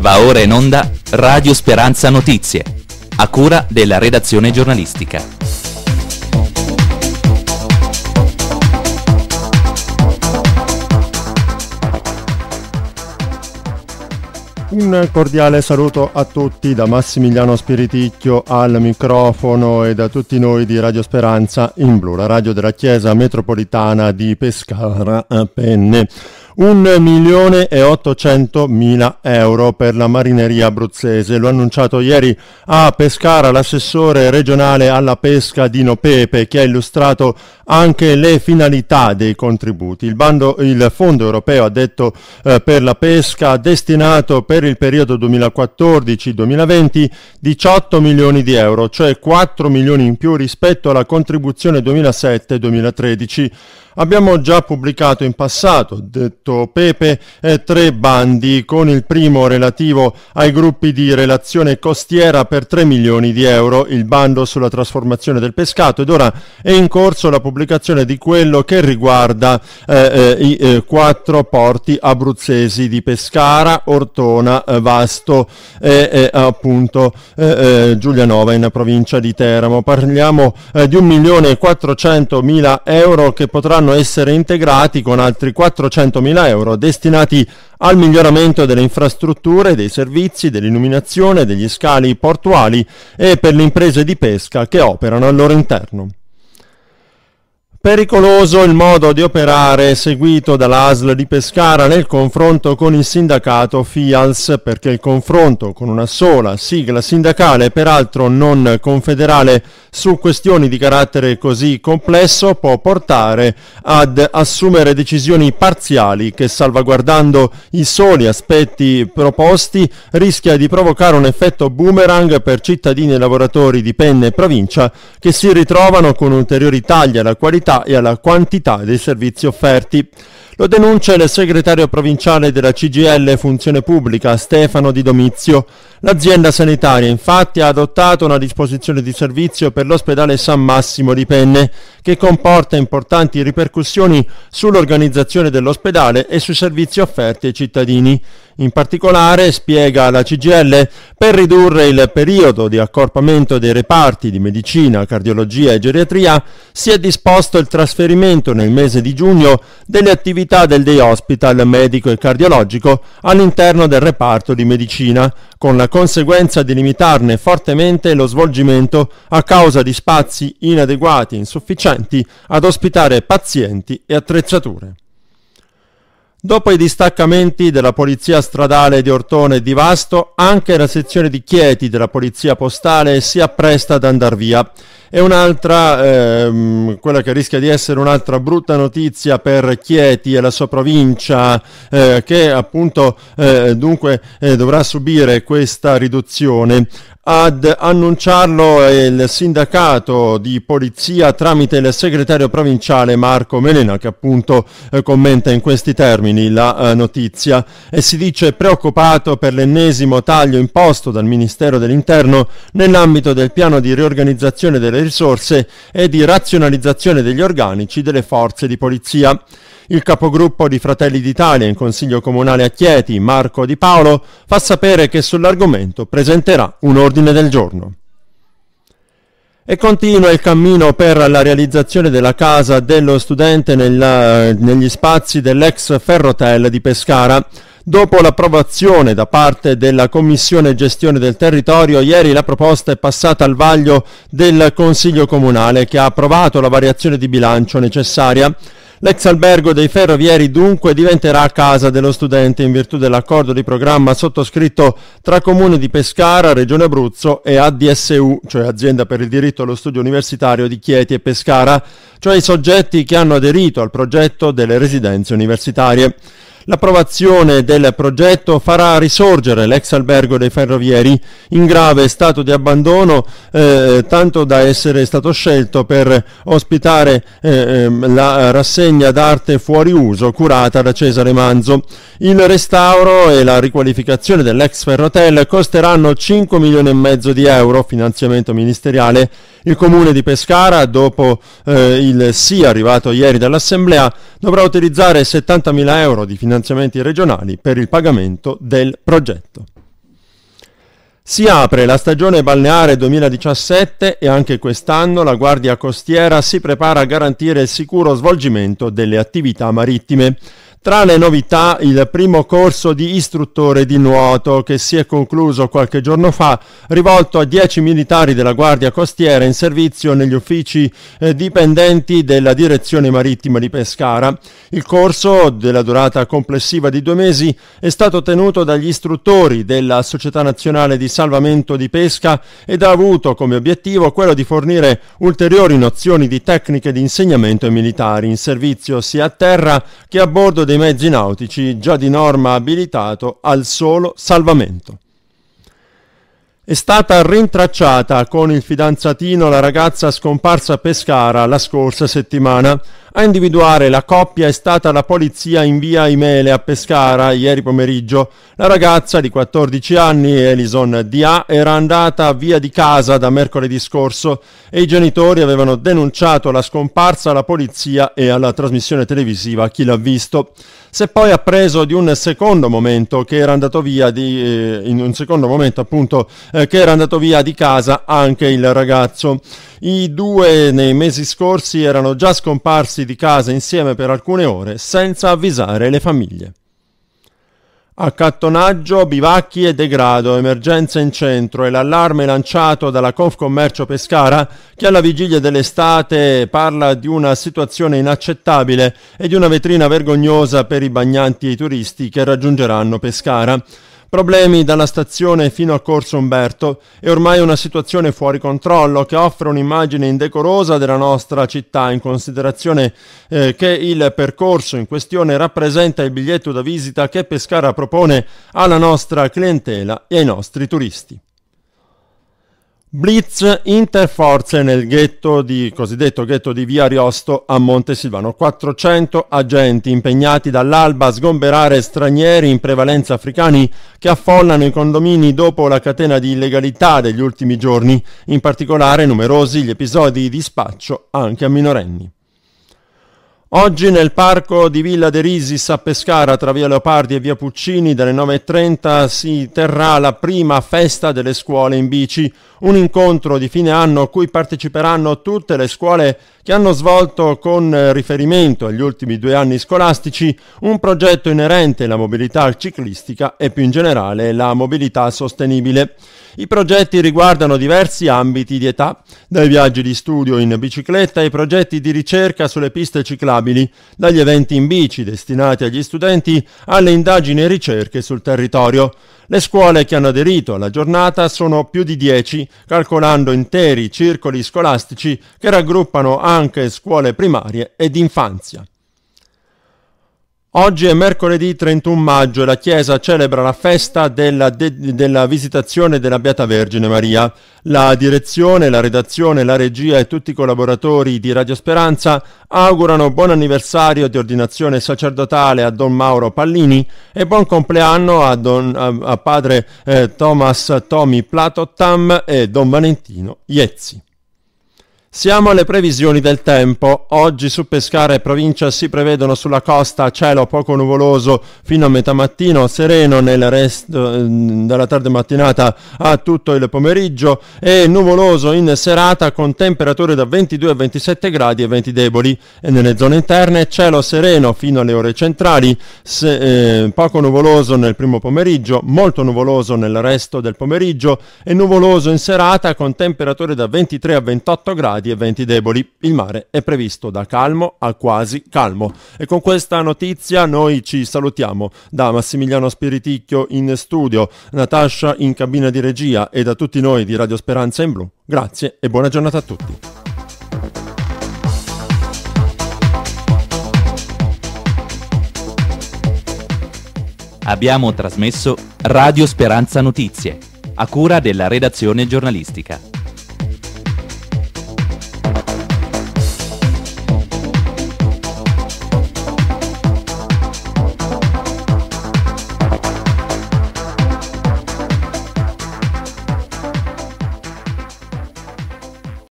Va ora in onda Radio Speranza Notizie, a cura della redazione giornalistica. Un cordiale saluto a tutti da Massimiliano Spiriticchio al microfono e da tutti noi di Radio Speranza in blu, la radio della Chiesa Metropolitana di Pescara a Penne. 1 milione e 800 mila euro per la marineria abruzzese. Lo ha annunciato ieri a Pescara l'assessore regionale alla pesca Dino Pepe che ha illustrato anche le finalità dei contributi. Il, bando, il Fondo europeo ha detto eh, per la pesca destinato per il periodo 2014-2020 18 milioni di euro, cioè 4 milioni in più rispetto alla contribuzione 2007-2013. Abbiamo già pubblicato in passato, detto Pepe, eh, tre bandi, con il primo relativo ai gruppi di relazione costiera per 3 milioni di euro, il bando sulla trasformazione del pescato ed ora è in corso la pubblicazione di quello che riguarda eh, eh, i eh, quattro porti abruzzesi di Pescara, Ortona, eh, Vasto e eh, appunto Giulianova in provincia di Teramo. Parliamo di 1.400.000 euro che potranno potranno essere integrati con altri 400.000 euro destinati al miglioramento delle infrastrutture, dei servizi, dell'illuminazione, degli scali portuali e per le imprese di pesca che operano al loro interno. Pericoloso il modo di operare seguito dall'ASL di Pescara nel confronto con il sindacato FIALS perché il confronto con una sola sigla sindacale, peraltro non confederale, su questioni di carattere così complesso può portare ad assumere decisioni parziali che salvaguardando i soli aspetti proposti rischia di provocare un effetto boomerang per cittadini e lavoratori di Penne e provincia che si ritrovano con ulteriori tagli alla qualità qualità e alla quantità dei servizi offerti. Lo denuncia il segretario provinciale della CGL Funzione Pubblica, Stefano Di Domizio. L'azienda sanitaria infatti ha adottato una disposizione di servizio per l'ospedale San Massimo di Penne, che comporta importanti ripercussioni sull'organizzazione dell'ospedale e sui servizi offerti ai cittadini. In particolare, spiega la CGL, per ridurre il periodo di accorpamento dei reparti di medicina, cardiologia e geriatria, si è disposto il trasferimento nel mese di giugno delle attività attività del Day Hospital medico e cardiologico all'interno del reparto di medicina, con la conseguenza di limitarne fortemente lo svolgimento a causa di spazi inadeguati e insufficienti ad ospitare pazienti e attrezzature. Dopo i distaccamenti della Polizia Stradale di Ortone e di Vasto, anche la sezione di Chieti della Polizia Postale si appresta ad andar via. E un'altra, ehm, quella che rischia di essere un'altra brutta notizia per Chieti e la sua provincia, eh, che appunto eh, dunque eh, dovrà subire questa riduzione. Ad annunciarlo è il sindacato di polizia tramite il segretario provinciale Marco Melena che appunto eh, commenta in questi termini la eh, notizia e si dice preoccupato per l'ennesimo taglio imposto dal Ministero dell'Interno nell'ambito del piano di riorganizzazione delle risorse e di razionalizzazione degli organici delle forze di polizia. Il capogruppo di Fratelli d'Italia in Consiglio Comunale a Chieti, Marco Di Paolo, fa sapere che sull'argomento presenterà un ordine del giorno. E continua il cammino per la realizzazione della casa dello studente nel, negli spazi dell'ex Ferrotel di Pescara. Dopo l'approvazione da parte della Commissione Gestione del Territorio, ieri la proposta è passata al vaglio del Consiglio Comunale che ha approvato la variazione di bilancio necessaria L'ex albergo dei ferrovieri dunque diventerà casa dello studente in virtù dell'accordo di programma sottoscritto tra Comune di Pescara, Regione Abruzzo e ADSU, cioè Azienda per il diritto allo studio universitario di Chieti e Pescara, cioè i soggetti che hanno aderito al progetto delle residenze universitarie. L'approvazione del progetto farà risorgere l'ex albergo dei ferrovieri in grave stato di abbandono, eh, tanto da essere stato scelto per ospitare eh, ehm, la rassegna d'arte fuori uso curata da Cesare Manzo. Il restauro e la riqualificazione dell'ex ferrotel costeranno 5 milioni e mezzo di euro, finanziamento ministeriale. Il comune di Pescara, dopo eh, il sì arrivato ieri dall'Assemblea, dovrà utilizzare 70 mila euro di finanziamento finanziamenti regionali per il pagamento del progetto. Si apre la stagione balneare 2017 e anche quest'anno la Guardia Costiera si prepara a garantire il sicuro svolgimento delle attività marittime. Tra le novità il primo corso di istruttore di nuoto che si è concluso qualche giorno fa, rivolto a 10 militari della Guardia Costiera in servizio negli uffici eh, dipendenti della Direzione Marittima di Pescara. Il corso, della durata complessiva di due mesi, è stato tenuto dagli istruttori della Società Nazionale di Salvamento di Pesca ed ha avuto come obiettivo quello di fornire ulteriori nozioni di tecniche di insegnamento ai militari in servizio sia a terra che a bordo dei mezzi nautici già di norma abilitato al solo salvamento. È stata rintracciata con il fidanzatino la ragazza scomparsa a Pescara la scorsa settimana. A individuare la coppia è stata la polizia in via Imele a Pescara ieri pomeriggio. La ragazza di 14 anni, Elison D.A., era andata via di casa da mercoledì scorso e i genitori avevano denunciato la scomparsa alla polizia e alla trasmissione televisiva Chi l'ha visto. Si è poi appreso di un secondo momento che era andato via di, eh, in un secondo momento appunto eh, che era andato via di casa anche il ragazzo. I due nei mesi scorsi erano già scomparsi di casa insieme per alcune ore senza avvisare le famiglie. Accattonaggio, bivacchi e degrado, emergenza in centro e l'allarme lanciato dalla Confcommercio Pescara che alla vigilia dell'estate parla di una situazione inaccettabile e di una vetrina vergognosa per i bagnanti e i turisti che raggiungeranno Pescara. Problemi dalla stazione fino a Corso Umberto è ormai una situazione fuori controllo che offre un'immagine indecorosa della nostra città in considerazione eh, che il percorso in questione rappresenta il biglietto da visita che Pescara propone alla nostra clientela e ai nostri turisti. Blitz interforze nel ghetto di, cosiddetto ghetto di Via Riosto a Monte Silvano. 400 agenti impegnati dall'alba a sgomberare stranieri in prevalenza africani che affollano i condomini dopo la catena di illegalità degli ultimi giorni, in particolare numerosi gli episodi di spaccio anche a minorenni. Oggi nel parco di Villa De Risis a Pescara, tra via Leopardi e via Puccini, dalle 9.30 si terrà la prima festa delle scuole in bici, un incontro di fine anno a cui parteciperanno tutte le scuole che hanno svolto con riferimento agli ultimi due anni scolastici un progetto inerente alla mobilità ciclistica e più in generale la mobilità sostenibile. I progetti riguardano diversi ambiti di età, dai viaggi di studio in bicicletta ai progetti di ricerca sulle piste ciclabili stabili, dagli eventi in bici destinati agli studenti alle indagini e ricerche sul territorio. Le scuole che hanno aderito alla giornata sono più di 10, calcolando interi circoli scolastici che raggruppano anche scuole primarie ed infanzia. Oggi è mercoledì 31 maggio e la Chiesa celebra la festa della, de- della, visitazione della Beata Vergine Maria. La direzione, la redazione, la regia e tutti i collaboratori di Radio Speranza augurano buon anniversario di ordinazione sacerdotale a Don Mauro Pallini e buon compleanno a, don, a, a padre eh, Thomas Tommy Platottam e Don Valentino Iezzi. Siamo alle previsioni del tempo. Oggi su Pescara e provincia si prevedono sulla costa cielo poco nuvoloso fino a metà mattino, sereno nel resto ehm, della tarda mattinata a tutto il pomeriggio e nuvoloso in serata con temperature da 22 a 27 gradi e venti deboli. E nelle zone interne cielo sereno fino alle ore centrali, se, eh, poco nuvoloso nel primo pomeriggio, molto nuvoloso nel resto del pomeriggio e nuvoloso in serata con temperature da 23 a 28 gradi stati e venti deboli. Il mare è previsto da calmo a quasi calmo. E con questa notizia noi ci salutiamo da Massimiliano Spiriticchio in studio, Natascia in cabina di regia e da tutti noi di Radio Speranza in Blu. Grazie e buona giornata a tutti. Abbiamo trasmesso Radio Speranza Notizie, a cura della redazione giornalistica.